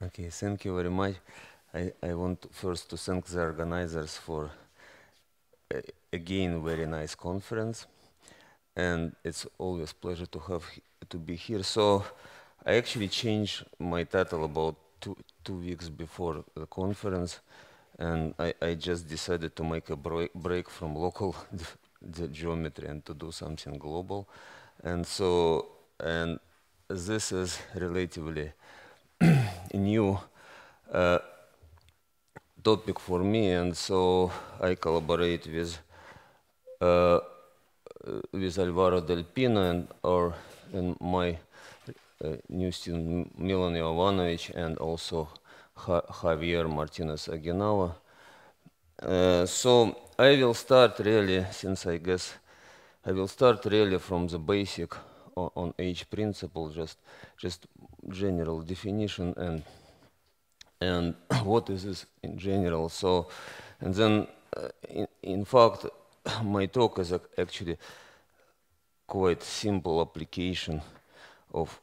Okay, thank you very much. I, I want first to thank the organizers for uh, again very nice conference, and it's always pleasure to have to be here. So I actually changed my title about two two weeks before the conference, and I, I just decided to make a break, break from local the geometry and to do something global, and so and this is relatively new uh, topic for me, and so I collaborate with uh, with Alvaro Del Pino and or and my uh, new student Milan Ivanović, and also Javier Martinez Aguinaldo. Uh, so I will start really, since I guess I will start really from the basic on each principle, just just general definition and and what is this in general. So, and then uh, in, in fact, my talk is actually quite simple application of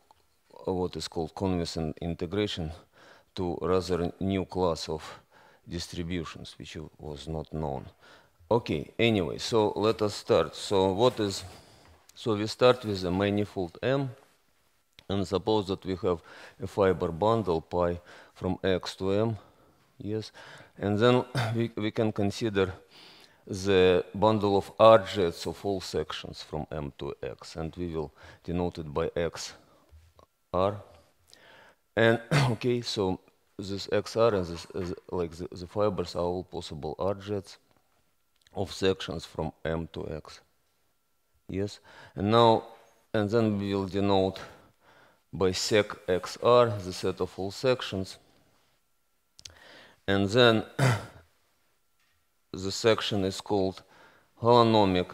what is called conversant integration to rather new class of distributions which was not known. Okay, anyway, so let us start. So what is so we start with a manifold M, and suppose that we have a fiber bundle pi from X to M, yes, and then we, we can consider the bundle of R jets of all sections from M to X, and we will denote it by X R. And okay, so this XR and this, is like the, the fibers are all possible R jets of sections from M to X yes and now and then we will denote by sec xr the set of all sections and then the section is called holonomic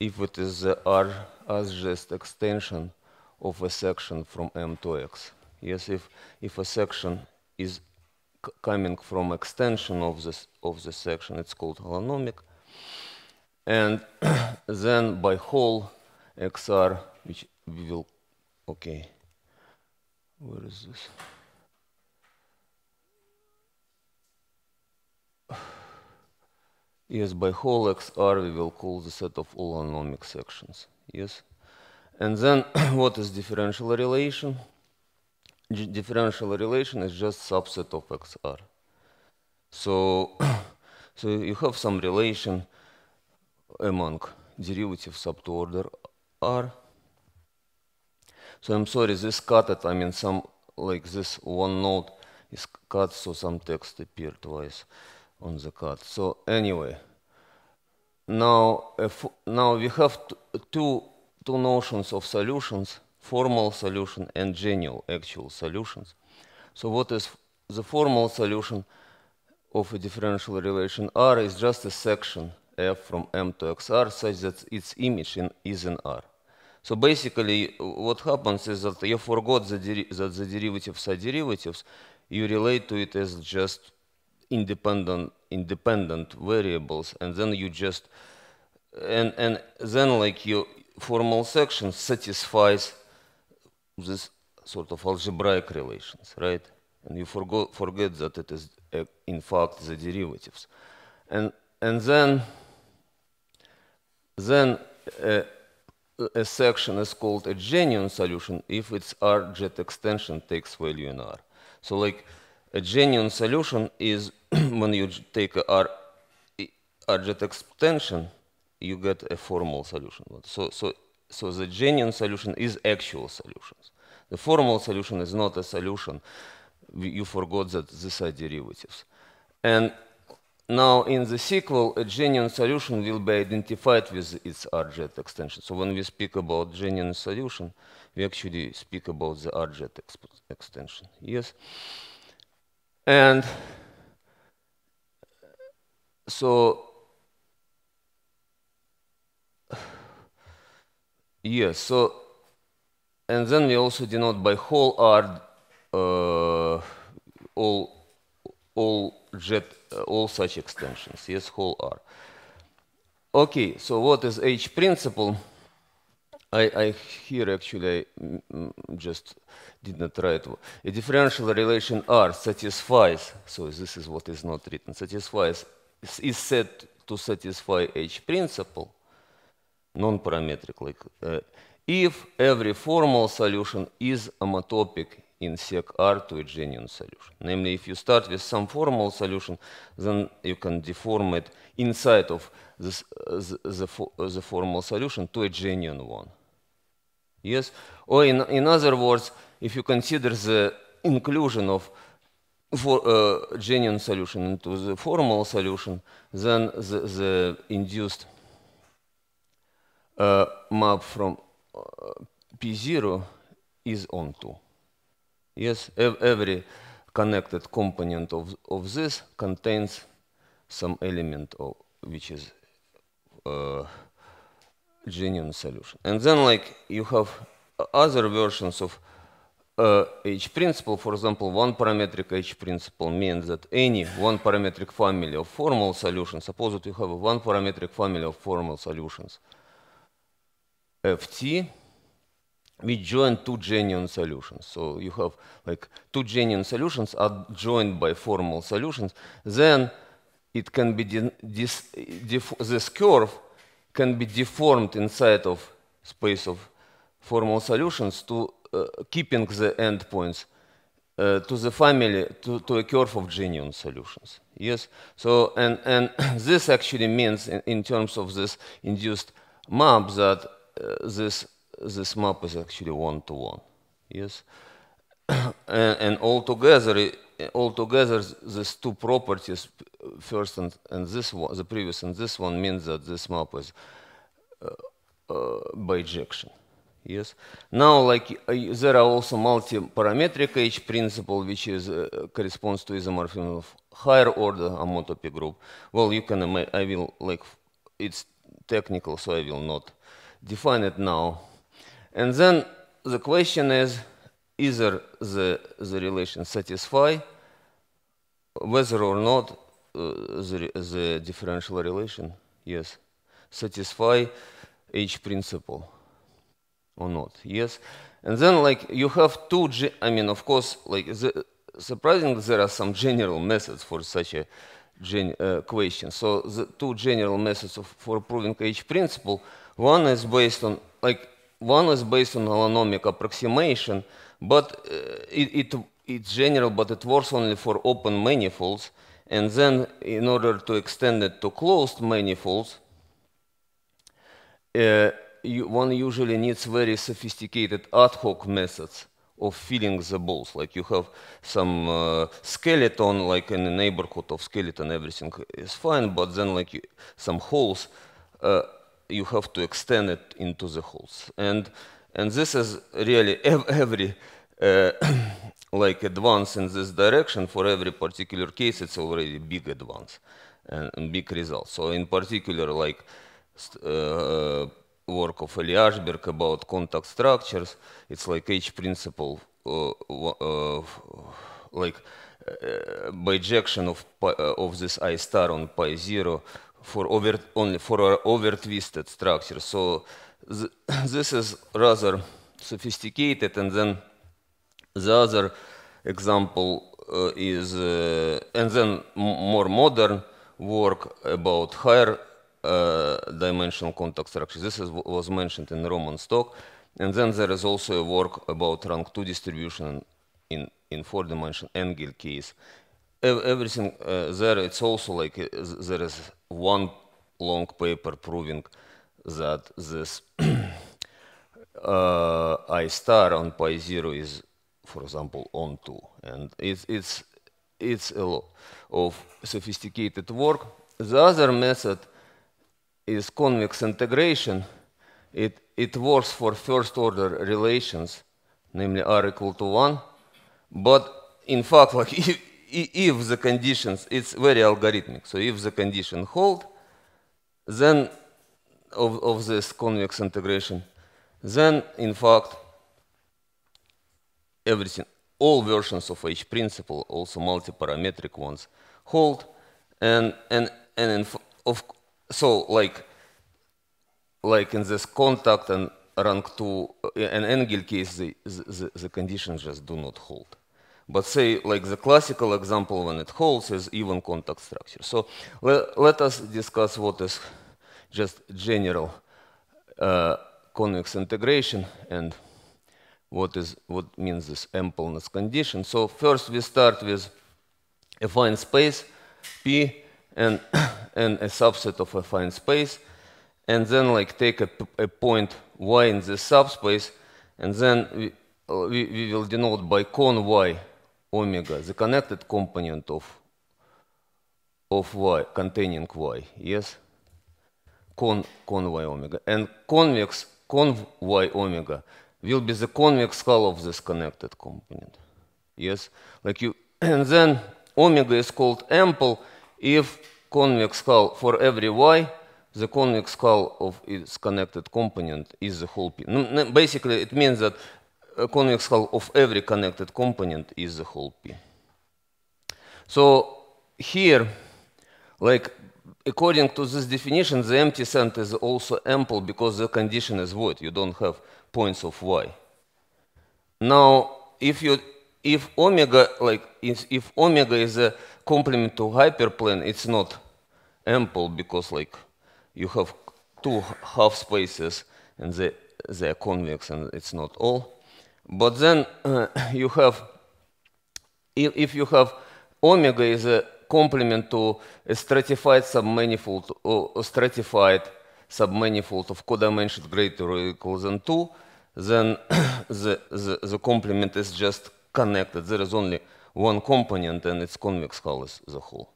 if it is the r as just extension of a section from m to x yes if if a section is coming from extension of this of the section it's called holonomic and then by whole XR, which we will, okay, where is this? Yes, by whole XR we will call the set of all anomic sections. Yes? And then what is differential relation? G differential relation is just subset of XR. So, so you have some relation among derivative suborder R. So I'm sorry, this cut it, I mean some like this one note is cut, so some text appear twice on the cut. So anyway, now if, now we have two two notions of solutions: formal solution and general actual solutions. So what is the formal solution of a differential relation? R is just a section f from m to xr such that its image in, is in r. So basically, what happens is that you forgot the that the derivatives are derivatives. You relate to it as just independent independent variables, and then you just and and then like your formal section satisfies this sort of algebraic relations, right? And you forgo forget that it is in fact the derivatives, and and then then a section is called a genuine solution if its R jet extension takes value in R. So like a genuine solution is when you take R jet extension, you get a formal solution. So, so, so the genuine solution is actual solutions. The formal solution is not a solution. You forgot that these are derivatives. And now, in the sequel, a genuine solution will be identified with its RJET extension. So when we speak about genuine solution, we actually speak about the RJET extension. Yes? And so, yes, so, and then we also denote by whole R uh, all all, jet, uh, all such extensions, yes, whole R. Okay, so what is H principle? I, I here actually I mm, mm, just did not write. A differential relation R satisfies, so this is what is not written, satisfies, is said to satisfy H principle, non-parametric, like uh, if every formal solution is amatopic in SecR to a genuine solution. Namely, if you start with some formal solution, then you can deform it inside of uh, the, the, uh, the, formal solution to a genuine one. Yes? Or in, in other words, if you consider the inclusion of for, uh, genuine solution into the formal solution, then the, the induced uh, map from uh, P0 is on 2. Yes, every connected component of, of this contains some element of, which is uh, genuine solution. And then like you have other versions of uh, H principle, for example, one parametric H principle means that any one parametric family of formal solutions, suppose that you have one parametric family of formal solutions, Ft we join two genuine solutions. So you have like two genuine solutions are joined by formal solutions. Then it can be this, this curve can be deformed inside of space of formal solutions to uh, keeping the endpoints uh, to the family to, to a curve of genuine solutions. Yes. So and and this actually means in, in terms of this induced map that uh, this this map is actually one-to-one, yes? and, and altogether, altogether, these two properties, first and, and this one, the previous and this one, means that this map is uh, uh, bijection. Yes. Now, like uh, there are also multi-parametric H principle, which is uh, corresponds to isomorphism of higher order homotopy group. Well, you can. I will like. It's technical, so I will not define it now. And then the question is either the, the relation satisfy whether or not uh, the, the differential relation, yes, satisfy each principle or not, yes. And then like you have two, I mean, of course, like the, surprisingly there are some general methods for such a gen, uh, question. So the two general methods of, for proving each principle, one is based on like one is based on holonomic approximation, but uh, it, it, it's general, but it works only for open manifolds. And then in order to extend it to closed manifolds, uh, you, one usually needs very sophisticated ad hoc methods of filling the balls. Like you have some uh, skeleton, like in the neighborhood of skeleton, everything is fine, but then like you, some holes uh, you have to extend it into the holes. And, and this is really every uh, like advance in this direction for every particular case, it's already big advance and, big result. So in particular, like uh, work of Eli Ashberg about contact structures, it's like each principle uh, uh like uh, bijection of, pi, uh, of this I star on pi zero for overt, only for over twisted structure. So th this is rather sophisticated. And then the other example uh, is, uh, and then more modern work about higher uh, dimensional contact structures. This is, was mentioned in Roman stock. And then there is also a work about rank 2 distribution in, in four dimensional Engel case. Everything uh, there, it's also like uh, there is one long paper proving that this uh, I star on pi zero is, for example, on two, and it's it's it's a lot of sophisticated work. The other method is convex integration. It it works for first order relations, namely r equal to one, but in fact, like if the conditions, it's very algorithmic. So if the condition hold, then of, of this convex integration, then in fact everything, all versions of H principle, also multi-parametric ones, hold, and and and of so like like in this contact and rank two and uh, Engel case, the, the, the conditions just do not hold. But say, like the classical example when it holds is even contact structure. So le let us discuss what is just general uh, convex integration and what is what means this ampleness condition. So first we start with a fine space P and and a subset of a fine space, and then like take a, a point y in this subspace, and then we, uh, we, we will denote by con y omega, the connected component of, of y, containing y, yes? Con, con y omega. And convex, conv y omega will be the convex hull of this connected component. Yes? Like you, and then omega is called ample if convex hull for every y, the convex hull of its connected component is the whole P. Basically, it means that a convex hull of every connected component is the whole P. So here, like according to this definition, the empty set is also ample because the condition is void. You don't have points of y. Now, if you if omega like if, if omega is a complement to hyperplane, it's not ample because like you have two half spaces and they they are convex and it's not all. But then uh, you have, if, if you have omega is a complement to a stratified submanifold or stratified submanifold of codimension greater or equal than 2, then the, the, the complement is just connected. There is only one component and its convex hull is the whole.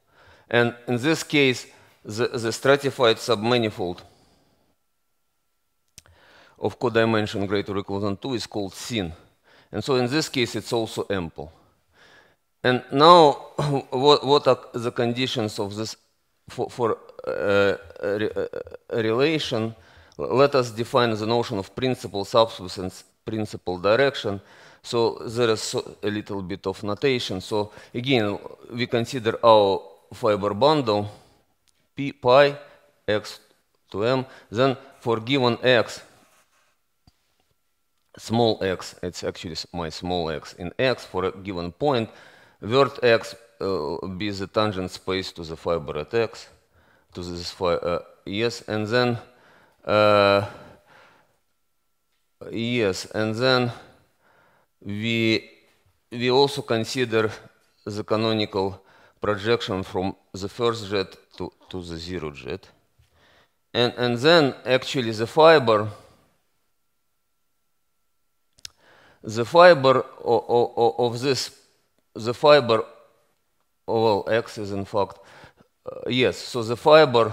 And in this case, the, the stratified submanifold of codimension greater or equal than 2 is called sin. And so in this case, it's also ample. And now, what, what are the conditions of this for, for uh, re, uh, relation? Let us define the notion of principal substance, principal direction. So there is a little bit of notation. So again, we consider our fiber bundle, p pi x to m. Then for given x, small x, it's actually my small x in x for a given point, word x uh, be the tangent space to the fiber at x, to this fiber, uh, yes, and then, uh, yes, and then we, we also consider the canonical projection from the first jet to, to the zero jet. And, and then actually the fiber the fiber of, this, the fiber over oh, x is in fact, uh, yes, so the fiber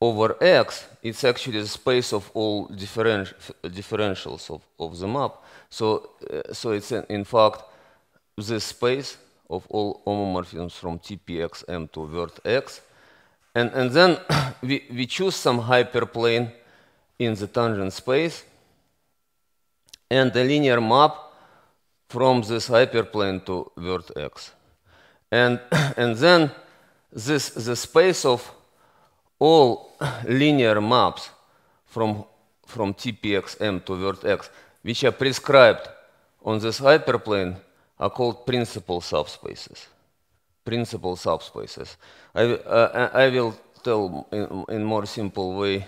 over x, it's actually the space of all differentials of, of the map. So, uh, so it's in, in fact the space of all homomorphisms from TPXM to vert x. And, and then we, we choose some hyperplane in the tangent space and a linear map from this hyperplane to vertex. And, and then this the space of all linear maps from, from TPXM to vertex, which are prescribed on this hyperplane, are called principal subspaces. Principal subspaces. I, uh, uh, I will tell in, in more simple way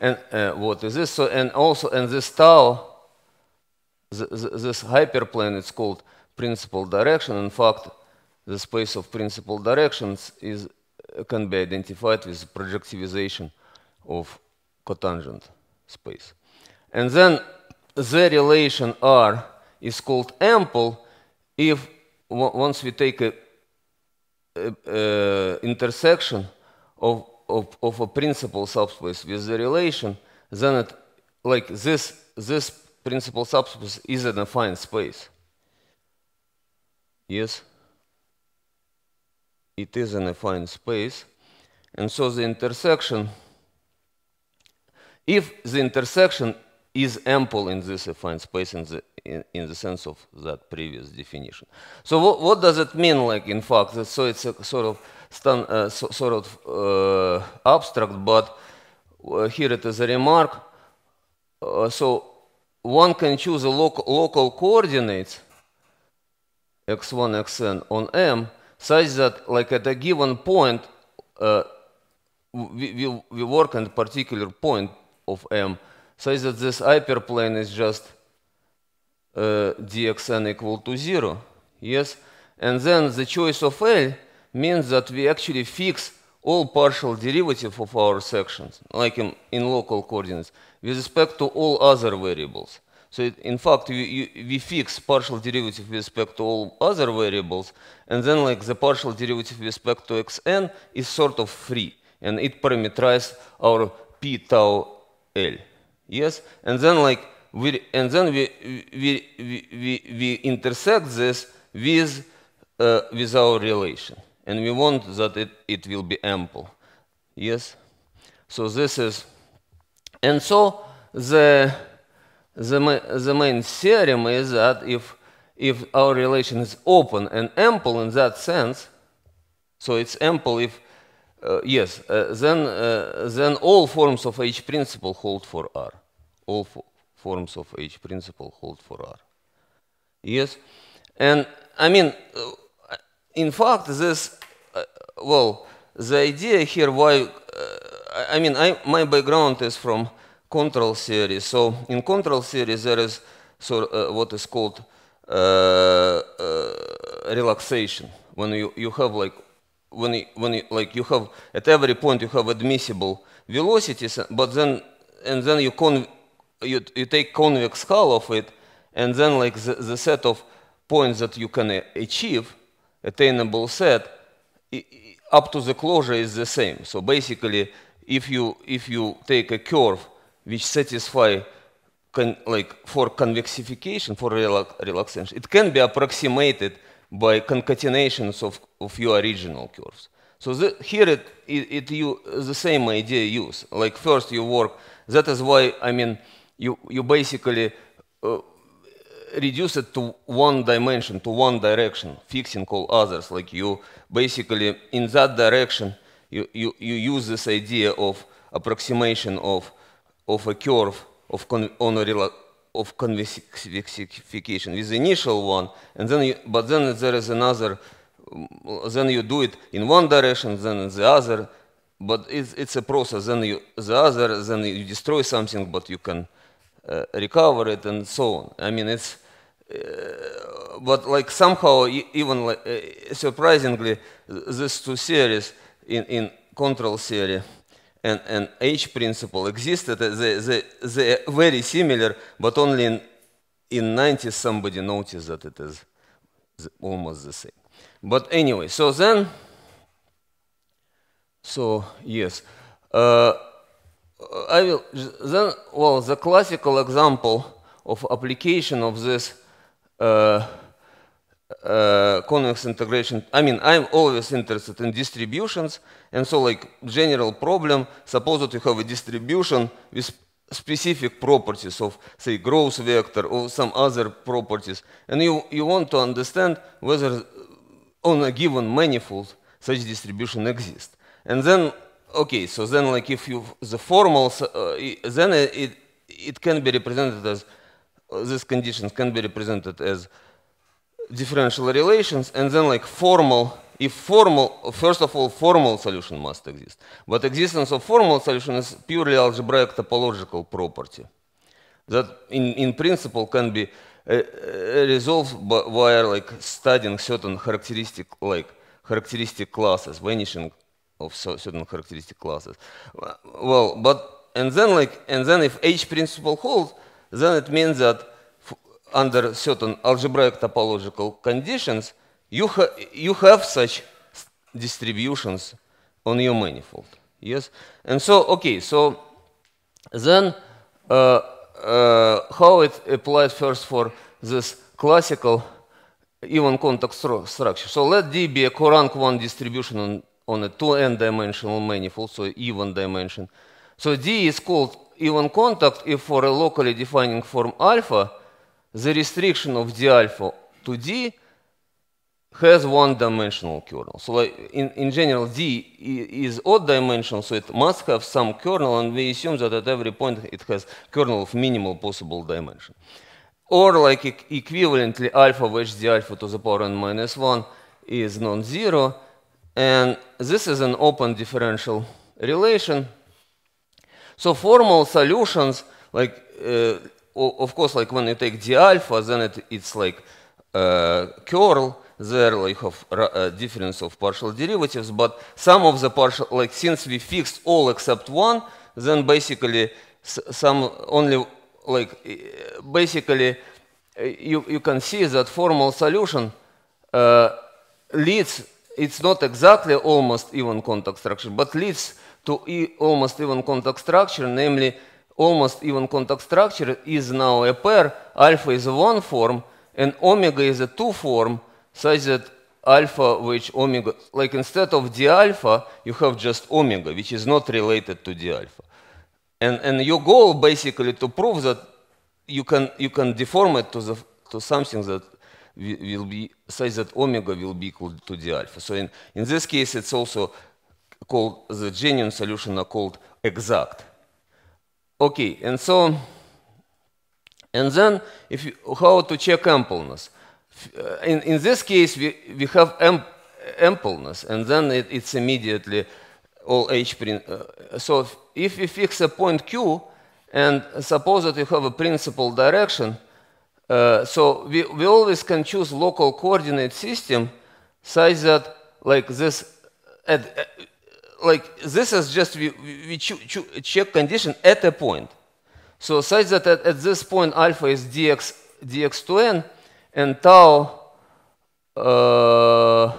and, uh, what is this. So, and also, and this tau this hyperplane is called principal direction. In fact, the space of principal directions is, can be identified with projectivization of cotangent space. And then the relation R is called ample if once we take a, a, a intersection of, of, of, a principal subspace with the relation, then it, like this, this principal subspace is a defined space. Yes, it is a defined space. And so the intersection, if the intersection is ample in this affine space in the, in, in the sense of that previous definition. So what, what does it mean, like, in fact? That, so it's a sort of, stand, uh, so, sort of uh, abstract, but uh, here it is a remark. Uh, so one can choose a local coordinate x1, xn on M such that like at a given point uh, we, we, we work on a particular point of M such that this hyperplane is just uh, dxn equal to 0. Yes? And then the choice of L means that we actually fix all partial derivative of our sections, like in, in local coordinates, with respect to all other variables. So it, in fact, you, we fix partial derivative with respect to all other variables, and then like the partial derivative with respect to xn is sort of free, and it parameterizes our p tau l. Yes, and then like we and then we we we we, we intersect this with uh, with our relation and we want that it, it will be ample. Yes? So this is, and so the, the, the main theorem is that if, if our relation is open and ample in that sense, so it's ample if, uh, yes, uh, then, uh, then all forms of H principle hold for R. All fo forms of H principle hold for R. Yes? And I mean, uh, in fact, this, uh, well, the idea here why, uh, I mean, I, my background is from control theory. So in control theory, there is so, uh, what is called uh, uh, relaxation. When you, you have like, when you, when you, like you have, at every point you have admissible velocities, but then, and then you, con you, you take convex hull of it, and then like the, the set of points that you can achieve, attainable set up to the closure is the same. So basically, if you, if you take a curve which satisfy con, like for convexification, for relaxation, it can be approximated by concatenations of, of your original curves. So the, here it, it, it you, the same idea used. Like first you work, that is why, I mean, you, you basically uh, reduce it to one dimension, to one direction, fixing all others. Like you basically, in that direction, you, you, you use this idea of approximation of, of a curve of con on a of convexification with the initial one, and then you, but then there is another, mm, then you do it in one direction, then in the other, but it's, it's a process, then you, the other, then you destroy something, but you can uh, э, recover it and so on. I mean, it's, uh, but like somehow, even like, uh, surprisingly, these two theories in, in control theory and, and H principle existed. They, they, they are very similar, but only in, in 90s somebody noticed that it is almost the same. But anyway, so then, so yes. Uh, I will, then, well, the classical example of application of this uh, uh, convex integration, I mean, I'm always interested in distributions, and so like general problem, suppose that you have a distribution with specific properties of, say, growth vector or some other properties, and you, you want to understand whether on a given manifold such distribution exists. And then okay, so then like if you, the formals, uh, then it, it can be represented as, uh, these conditions can be represented as differential relations and then like formal, if formal, first of all, formal solution must exist. But existence of formal solution is purely algebraic topological property that in, in principle can be uh, uh, resolved by, via like studying certain characteristic like characteristic classes, vanishing of so certain characteristic classes. Well, but and then like and then if H principle holds, then it means that under certain algebraic topological conditions, you ha you have such distributions on your manifold. Yes, and so okay, so then uh, uh, how it applies first for this classical even contact stru structure. So let D be a Courant one distribution on on a 2n dimensional manifold, so even dimension. So D is called even contact if for a locally defining form alpha, the restriction of D alpha to D has one dimensional kernel. So like in, in general, D is odd dimensional, so it must have some kernel, and we assume that at every point it has kernel of minimal possible dimension. Or like equivalently, alpha of D alpha to the power n minus 1 is non-zero, and this is an open differential relation. So formal solutions, like, uh, of course, like when you take d alpha, then it, it's like uh, curl there, like have a uh, difference of partial derivatives, but some of the partial, like since we fixed all except one, then basically some only, like uh, basically uh, you, you can see that formal solution leads it's not exactly almost even contact structure, but leads to e almost even contact structure, namely almost even contact structure is now a pair, alpha is a one form, and omega is a two form, such that alpha which omega, like instead of d alpha, you have just omega, which is not related to d alpha. And, and your goal basically to prove that you can, you can deform it to, the, to something that will be size that omega will be equal to d alpha. So in, in this case, it's also called the genuine solution are called exact. Okay, and so and then if you, how to check ampleness. Uh, in, in this case, we, we have amp, ampleness, and then it, it's immediately all h print. Uh, so if, if we fix a point q, and suppose that you have a principal direction, Э, so we, we always can choose local coordinate system such that like this, uh, at, uh, like this is just we, we check condition at a point. So such that at, at, this point alpha is dx, dx to n and tau uh,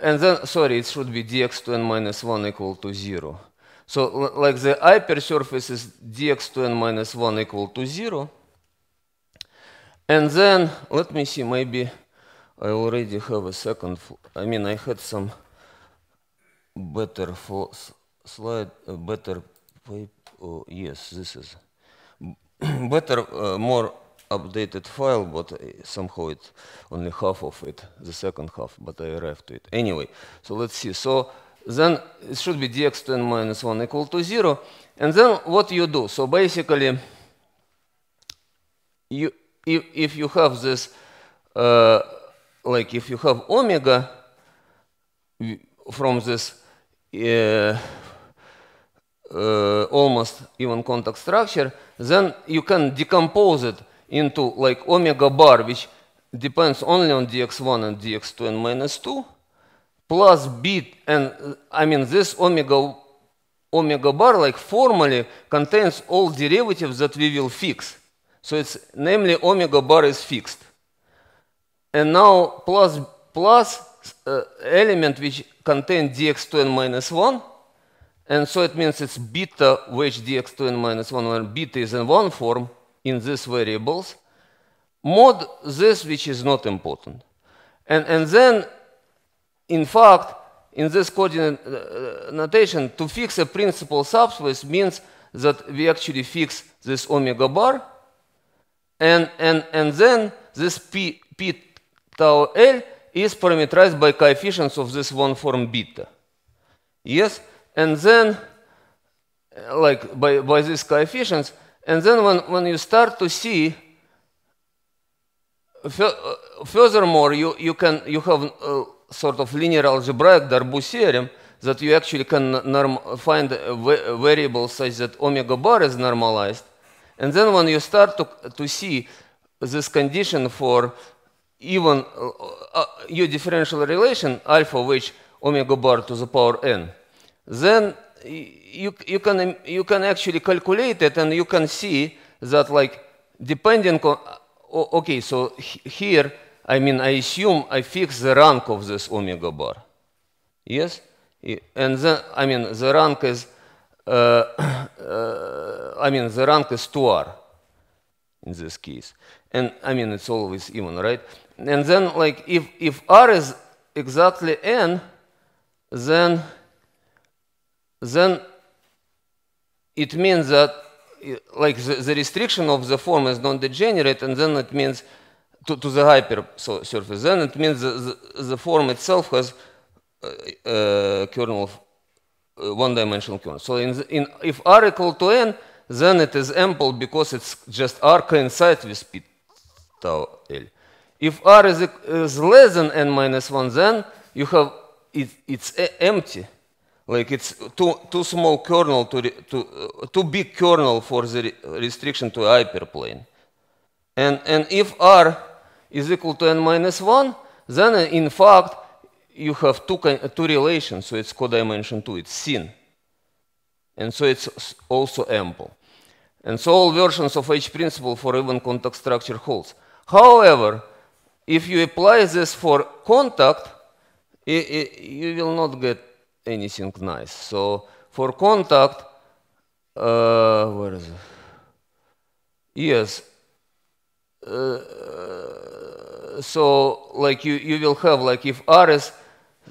and then, sorry, it should be dx to n minus 1 equal to 0. So like the hyper surface is dx to n minus 1 equal to 0. And then, let me see, maybe I already have a second, I mean, I had some better for slide, uh, better paper, oh, yes, this is better, uh, more updated file, but uh, somehow it only half of it, the second half, but I arrived to it. Anyway, so let's see. So then it should be dx to n minus 1 equal to 0. And then what you do? So basically, you, if, if you have this, uh, like if you have omega from this uh, uh, almost even contact structure, then you can decompose it into like omega bar, which depends only on dx1 and dx2 and minus 2 plus B, and I mean this omega, omega bar like formally contains all derivatives that we will fix. So it's namely omega bar is fixed. And now plus, plus uh, element which contains dx2 n minus 1. And so it means it's beta which dx2 n minus 1, where beta is in one form in these variables, mod this which is not important. And, and then in fact, in this coordinate uh, uh notation, to fix a principal subspace means that we actually fix this omega bar, and, and, and then this p, p tau l is parameterized by coefficients of this one form beta. Yes, and then, uh, like by, by these coefficients, and then when, when you start to see uh, furthermore, you, you, can, you have uh, sort of linear algebraic Darboux theorem that you actually can find a variable such that omega bar is normalized. And then when you start to, to see this condition for even uh, uh your differential relation, alpha which omega bar to the power n, then you, you, can, you can actually calculate it and you can see that like depending on, uh, okay, so here I mean, I assume I fix the rank of this omega bar. Yes? And then, I mean, the rank is, uh, uh, I mean, the rank is 2R in this case. And I mean, it's always even, right? And then, like, if, if R is exactly N, then, then it means that, like, the, the restriction of the form is non-degenerate, and then it means to, to the hyper surface. Then it means the, the, the form itself has a, э, э, kernel of э, one-dimensional kernel. So in, the, in if r equal to n, then it is ample because it's just r coincides with p tau l. If r is, is less than n minus 1, then you have it, it's empty. Like it's too, too small kernel, to, too, uh, too big kernel for the restriction to hyperplane. And, and if R is equal to n minus 1, then in fact you have two, two relations, so it's codimension 2, it's sin. And so it's also ample. And so all versions of H principle for even contact structure holds. However, if you apply this for contact, it, it, you will not get anything nice. So for contact, uh, where is it? Yes, uh, so like you, you will have like if r is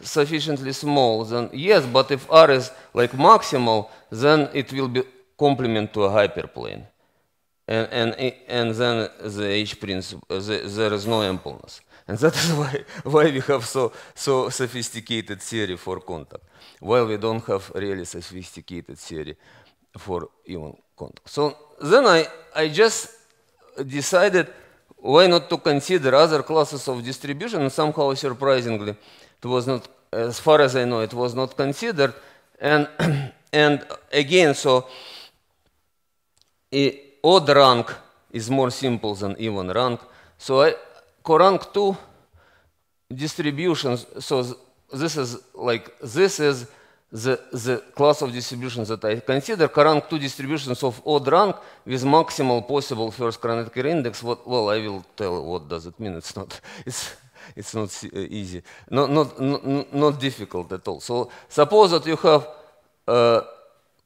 sufficiently small then yes but if r is like maximal then it will be complement to a hyperplane and and and then the h principle the, there is no ampleness and that is why why we have so so sophisticated theory for contact while we don't have really sophisticated theory for even contact so then i i just decided why not to consider other classes of distribution? And somehow, surprisingly, it was not, as far as I know, it was not considered. And, and again, so odd rank is more simple than even rank. So I, rank 2 distributions, so this is like, this is the, the class of distributions that I consider, current two distributions of odd rank with maximal possible first Kronecker index. What, well, I will tell what does it mean. It's not, it's, it's not uh, easy, not, not, not, not difficult at all. So suppose that you have a uh,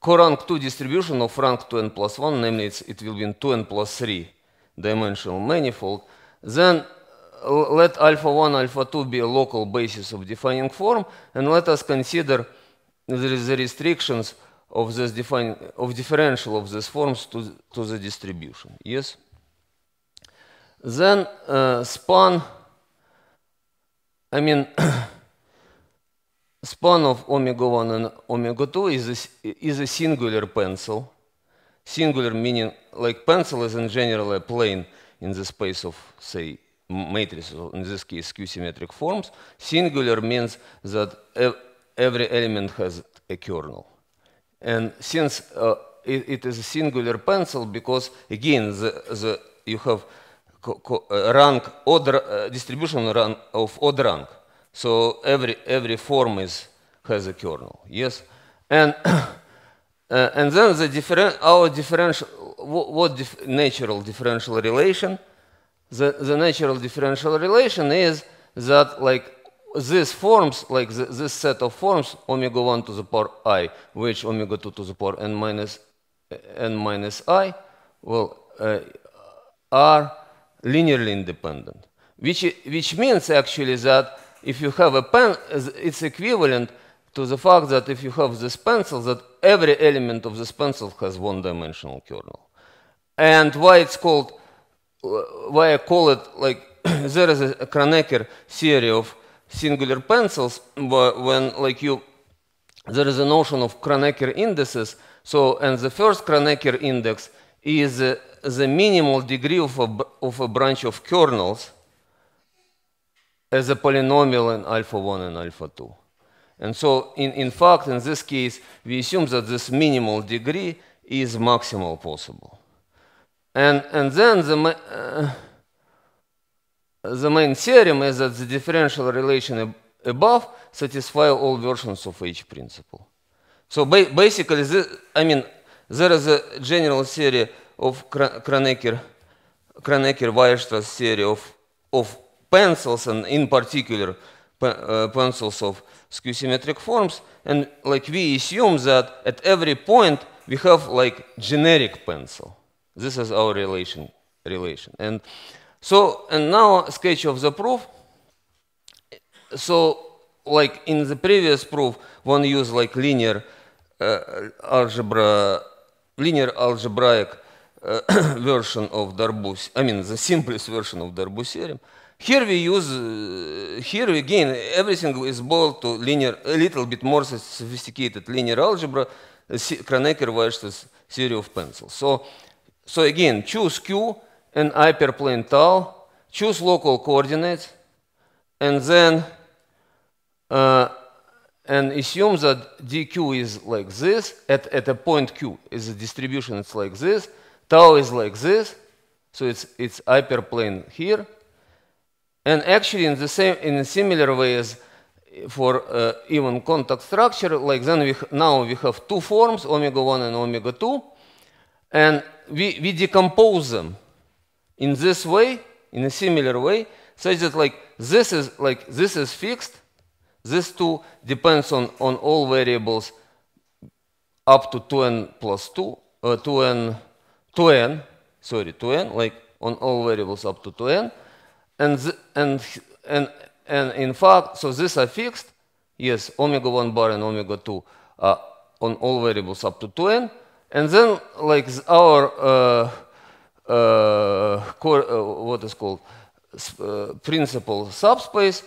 co-rank 2 distribution of rank 2n plus 1, namely it will be in 2n plus 3 dimensional manifold, then uh, let alpha 1, alpha 2 be a local basis of defining form, and let us consider there is the restrictions of this define, of differential of these forms to, to the distribution. Yes. Then uh, span. I mean, span of omega one and omega two is a, is a singular pencil. Singular meaning like pencil is in general a plane in the space of say matrices. In this case, skew symmetric forms. Singular means that. Uh, every element has a kernel. And since uh, it, it is a singular pencil, because again, the, the, you have uh, rank order uh, distribution of odd rank. So every every form is has a kernel. Yes, and uh, and then the different our differential what, what dif natural differential relation. The the natural differential relation is that like these forms, like the, this set of forms, omega 1 to the power i, which omega 2 to the power n minus, n minus i, well, uh, are linearly independent. Which, which means actually that if you have a pen, it's equivalent to the fact that if you have this pencil, that every element of this pencil has one-dimensional kernel. And why it's called, uh, why I call it like, there is a Kronecker theory of singular pencils when like you there is a notion of Kronecker indices. So and the first Kronecker index is uh, the minimal degree of a, of a branch of kernels as a polynomial in alpha 1 and alpha 2. And so in, in fact, in this case, we assume that this minimal degree is maximal possible. And, and then the, uh, the main theorem is that the differential relation above satisfy all versions of each principle. So ba basically, I mean, there is a general theory of Kronecker, Kronecker Weierstrass theory of, of pencils, and in particular, pe uh, pencils of skew-symmetric forms. And like we assume that at every point we have like generic pencil. This is our relation. relation. And so, and now sketch of the proof. So, like in the previous proof, one used like linear uh, algebra, linear algebraic uh, version of Darboux, I mean the simplest version of Darboux theorem. Here we use, uh, here again, everything is boiled to linear, a little bit more sophisticated linear algebra, uh, Kronecker-Weierstrass theory of pencils. So, so again, choose Q an hyperplane tau, choose local coordinates, and then uh, and assume that dq is like this at, at a point q is a distribution it's like this tau is like this so it's it's hyperplane here and actually in the same in a similar way as for uh, even contact structure like then we now we have two forms omega 1 and omega 2 and we we decompose them in this way, in a similar way, such that like this is like this is fixed, this two depends on, on all variables up to 2n plus 2, uh, 2n, 2n, sorry, 2n, like on all variables up to 2n. And, and, and, and in fact, so this are fixed, yes, omega 1 bar and omega 2 are on all variables up to 2n. And then like our uh, Э, э, what is called э, principal subspace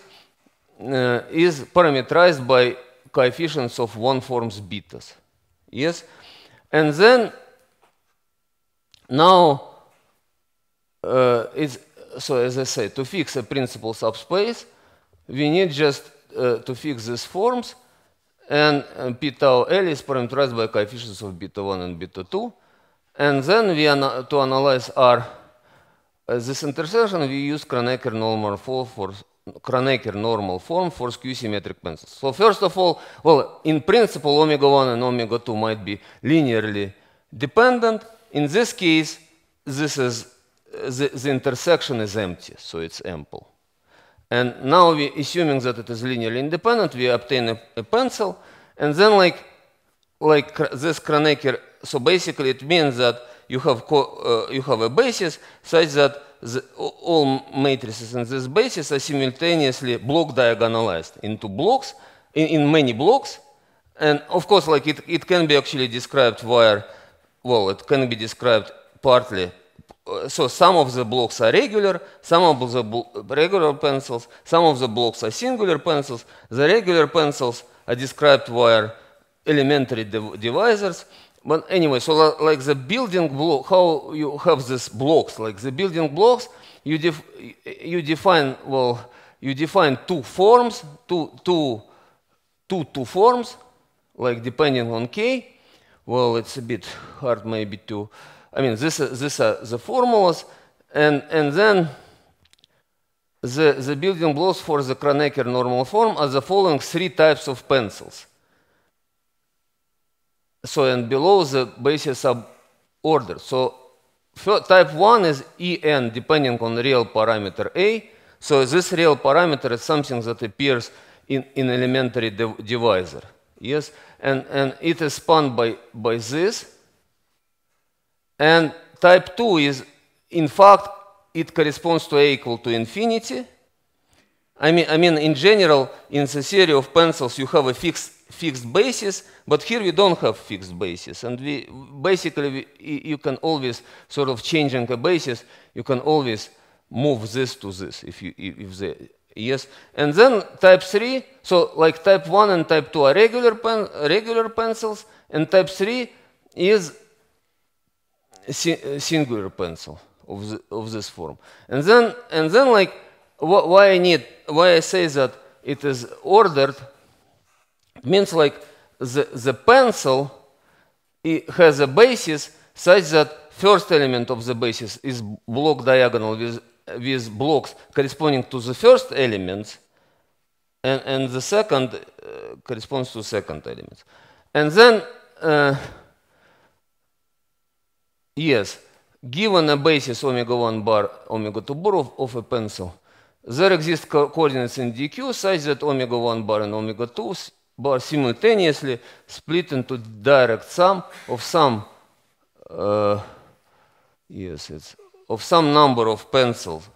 is parameterized by coefficients of one forms betas. Yes? And then now uh, it's, so as I say, to fix a principal subspace, we need just uh, to fix these forms, and uh, p tau L is parameterized by coefficients of beta 1 and beta 2. And then we ana to analyze our uh, this intersection, we use Kronecker normal form for Kronecker normal form for skew-symmetric pencils. So first of all, well, in principle, omega 1 and omega 2 might be linearly dependent. In this case, this is uh, the, the intersection is empty, so it's ample. And now we, assuming that it is linearly independent, we obtain a, a pencil, and then like like this Kronecker so basically it means that you have, uh, you have a basis such that the, all matrices in this basis are simultaneously block diagonalized into blocks, in, in many blocks. And of course, like it, it can be actually described via, well, it can be described partly uh, so some of the blocks are regular, some of the regular pencils, some of the blocks are singular pencils. The regular pencils are described via elementary div divisors, but anyway, so like the building block, how you have these blocks, like the building blocks, you, def you define, well, you define two forms, two, two, two, two forms, like depending on k. Well, it's a bit hard maybe to, I mean, this, this are the formulas, and, and then the, the building blocks for the Kronecker normal form are the following three types of pencils so and below the basis of order. So type 1 is en depending on real parameter a. So this real parameter is something that appears in, in elementary div divisor. Yes, and, and it is spun by, by this. And type 2 is, in fact, it corresponds to a equal to infinity. I mean, I mean, in general, in the theory of pencils, you have a fixed fixed basis, but here we don't have fixed basis. And we basically, we, you can always sort of changing a basis, you can always move this to this if you if the yes. And then type 3, so like type 1 and type 2 are regular, pen, regular pencils, and type 3 is singular pencil of, the, of this form. And then, and then like, wh why I need, why I say that it is ordered means like the, the pencil has a basis such that first element of the basis is block diagonal with, with blocks corresponding to the first elements and, and the second uh, corresponds to second elements And then, uh, yes, given a basis omega 1 bar omega 2 bar of, of a pencil, there exist co coordinates in dq such that omega 1 bar and omega 2 but simultaneously split into direct sum of some uh, yes, it's of some number of pencils,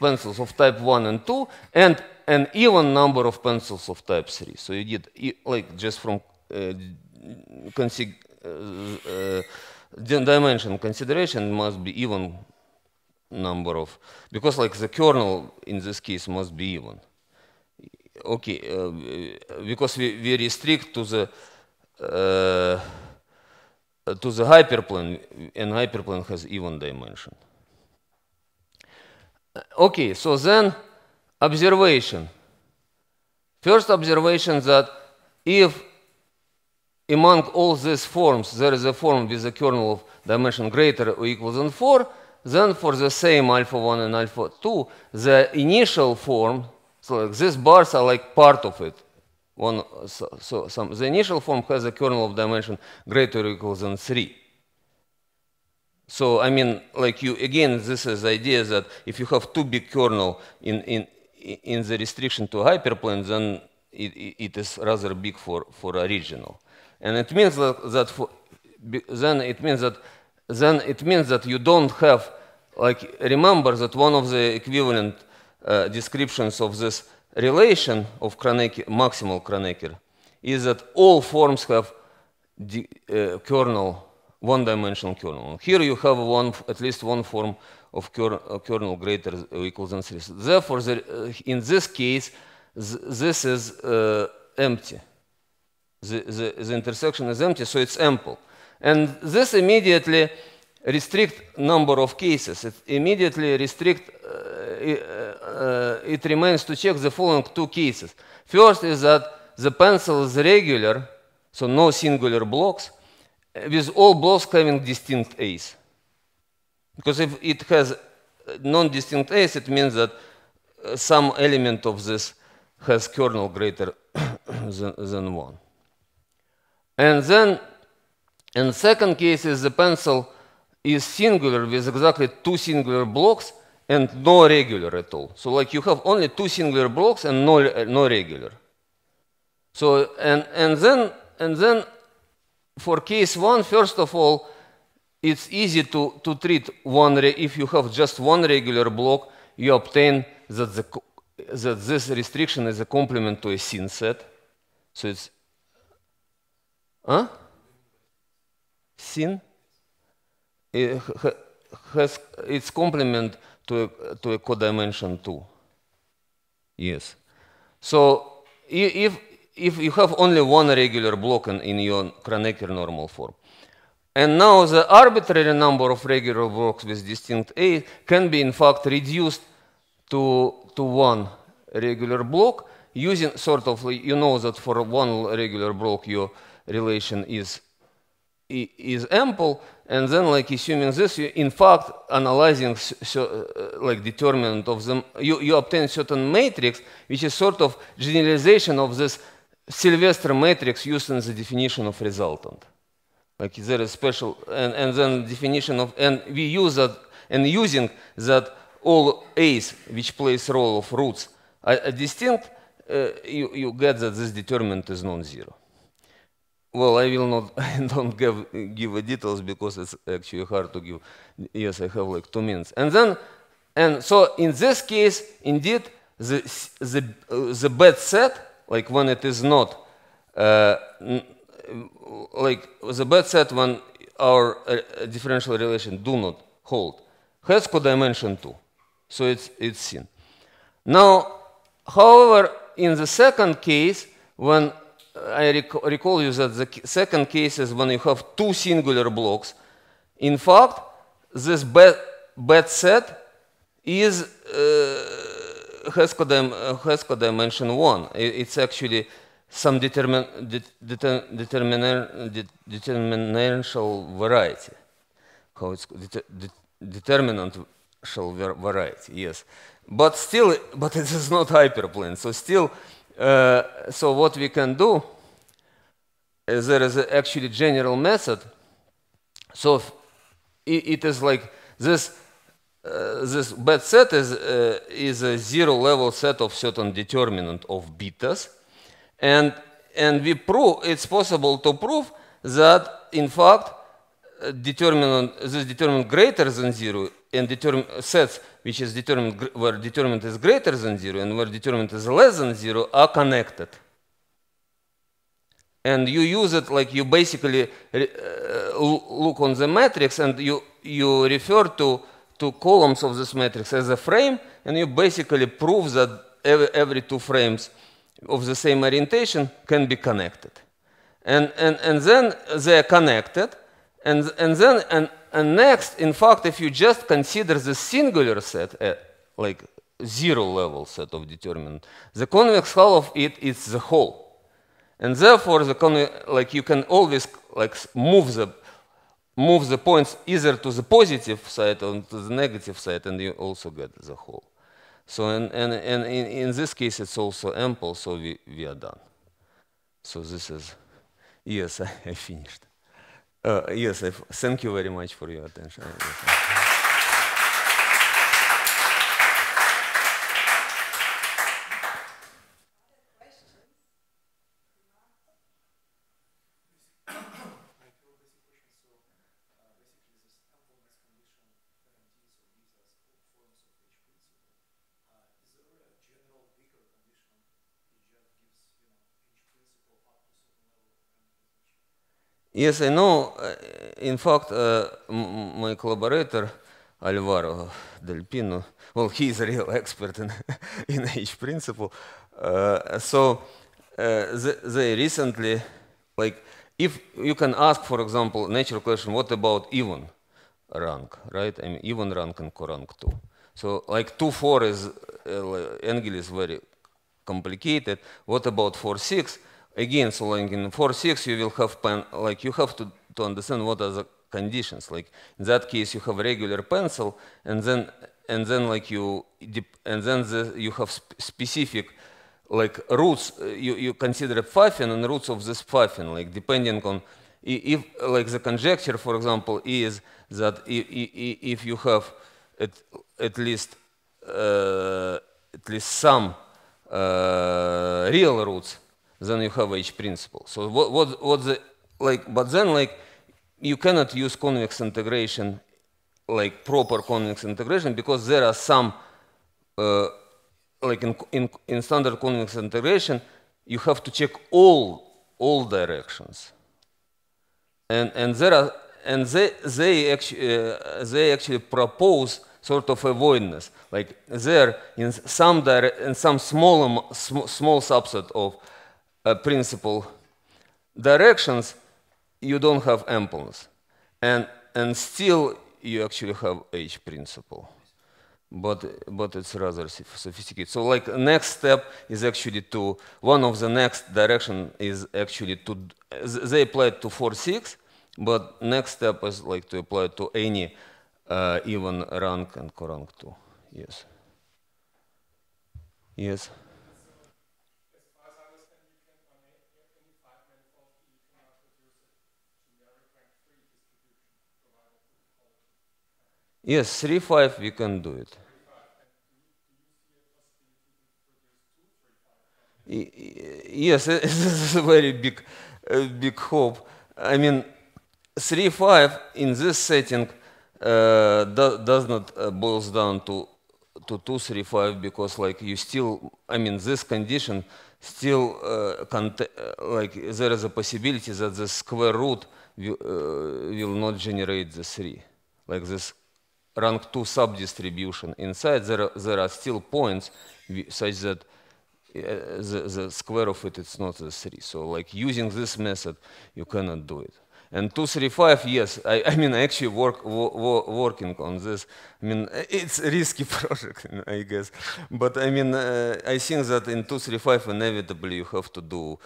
pencils of type 1 and 2, and an even number of pencils of type 3. So you did like just from uh, э, consig uh, э, э, dimension consideration must be even number of because like the kernel in this case must be even okay, uh, because we, we restrict to the uh, to the hyperplane, and hyperplane has even dimension. Uh, okay, so then observation. First observation that if among all these forms there is a form with a kernel of dimension greater or equal than 4, then for the same alpha 1 and alpha 2, the initial form so like, these bars are like part of it. One, so, so some, the initial form has a kernel of dimension greater or equal than 3. So I mean, like you again, this is the idea that if you have too big kernel in in in the restriction to hyperplane, then it, it is rather big for for original, and it means that, that for, then it means that then it means that you don't have like remember that one of the equivalent uh, descriptions of this relation of Kronecker, maximal Kronecker is that all forms have the, uh, kernel, one-dimensional kernel. Here you have one, at least one form of uh, kernel greater or equal than 3. Therefore, the, uh, in this case, th this is uh, empty. The, the, the intersection is empty, so it's ample. And this immediately restrict number of cases. It immediately restrict uh, uh, it remains to check the following two cases. First is that the pencil is regular, so no singular blocks, with all blocks having distinct A's. Because if it has non-distinct A's, it means that uh, some element of this has kernel greater than, than one. And then, in second case, is the pencil is singular with exactly two singular blocks, and no regular at all. So like you have only two singular blocks and no, no regular. So and, and, then, and then for case one, first of all, it's easy to, to treat one, if you have just one regular block, you obtain that, the, that this restriction is a complement to a sin set. So it's, huh? Sin? It has its complement to a, to a codimension 2. Yes. So if, if you have only one regular block in, in your Kronecker normal form, and now the arbitrary number of regular blocks with distinct A can be in fact reduced to, to one regular block using sort of, you know that for one regular block your relation is is ample, and then like assuming this, you in fact analyzing so, uh, like determinant of them, you, you obtain certain matrix which is sort of generalization of this Sylvester matrix used in the definition of resultant. Like there is special, and, and then definition of, and we use that, and using that all A's which plays role of roots are distinct, uh, you, you get that this determinant is non-zero. Well, I will not don't give give details because it's actually hard to give. Yes, I have like two minutes. And then, and so in this case, indeed, the the uh, the bad set, like when it is not, uh, like the bad set when our uh, differential relation do not hold, has codimension two, so it's it's seen. Now, however, in the second case when I rec recall you that the second case is when you have two singular blocks. In fact, this bad set is uh, has, codimension 1. It's actually some determin variety. How it's determinantial variety, yes. But still, but it is not hyperplane. So still, uh, so what we can do is there is actually general method. So it, it is like this uh, this bad set is uh, is a zero level set of certain determinant of betas, and and we prove it's possible to prove that in fact uh, determinant this determinant greater than zero and sets which is determined where determinant is greater than zero and where determinant is less than zero are connected. And you use it like you basically uh, look on the matrix and you you refer to to columns of this matrix as a frame, and you basically prove that every, every two frames of the same orientation can be connected. And, and, and then they are connected, and, and then and and next, in fact, if you just consider the singular set eh, like zero level set of determinant, the convex hull of it is the whole. And therefore, the like you can always like move the move the points either to the positive side or to the negative side, and you also get the whole. So and and, and in, in this case, it's also ample, so we, we are done. So this is yes, I, I finished. Uh, yes, thank you very much for your attention. Yes, I know. In fact, uh, my collaborator, Alvaro Del Pino, well, he's a real expert in, in each principle. Uh, so uh, э, they, they recently, like, if you can ask, for example, natural question, what about even rank, right? I mean, even rank and co-rank too. So like 2-4 is, uh, Engel is very complicated. What about 4-6? again, so like in 4.6, you will have pen, like you have to, to understand what are the conditions. Like in that case, you have regular pencil, and then and then like you and then the, you have sp specific like roots. Uh, you you consider Pfaffian and roots of this Pfaffian. like depending on if like the conjecture, for example, is that if you have at at least uh, at least some uh, real roots then you have H principle. So what, what, what the, like, but then like, you cannot use convex integration, like proper convex integration, because there are some, uh, like in, in, in standard convex integration, you have to check all, all directions. And, and there are, and they, they, actually, uh, they actually propose sort of avoidance, Like there, in some, dire in some small, sm small subset of uh, principle, directions, you don't have ampleness, And, and still, you actually have H principle. But, but it's rather sophisticated. So like next step is actually to, one of the next direction is actually to, they apply to 4-6, but next step is like to apply to any uh, even rank and corank two. Yes. Yes. Yes, 3-5 we can do it. Yes, this is a very big, uh, big hope. I mean, 3-5 in this setting uh, do, does not uh, boils down to to 2-3-5 because like you still, I mean, this condition still uh, uh, like there is a possibility that the square root will, uh, will not generate the 3, like this rank 2 sub-distribution. Inside there, there are still points such that uh, the, the, square of it it's not the 3. So like using this method, you cannot do it. And 235, yes, I, I mean, actually work, wo, wo, working on this. I mean, it's a risky project, I guess. But I mean, uh, I think that in 235, inevitably you have to do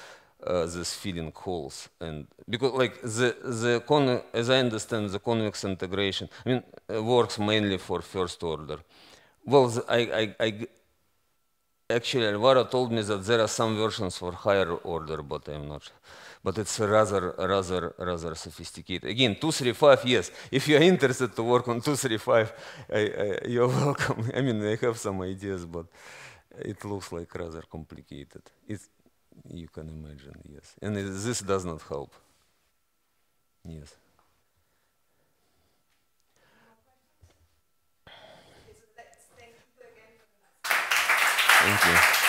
uh, this feeding calls, and because like the the con as I understand the convex integration I mean uh, works mainly for first order. Well, the, I, I, I actually Alvaro told me that there are some versions for higher order, but I'm not. But it's rather, rather, rather sophisticated. Again, 235, yes. If you're interested to work on 235, I, I, you're welcome. I mean, I have some ideas, but it looks like rather complicated. It's you can imagine, yes. And this does not help. Yes. Thank you.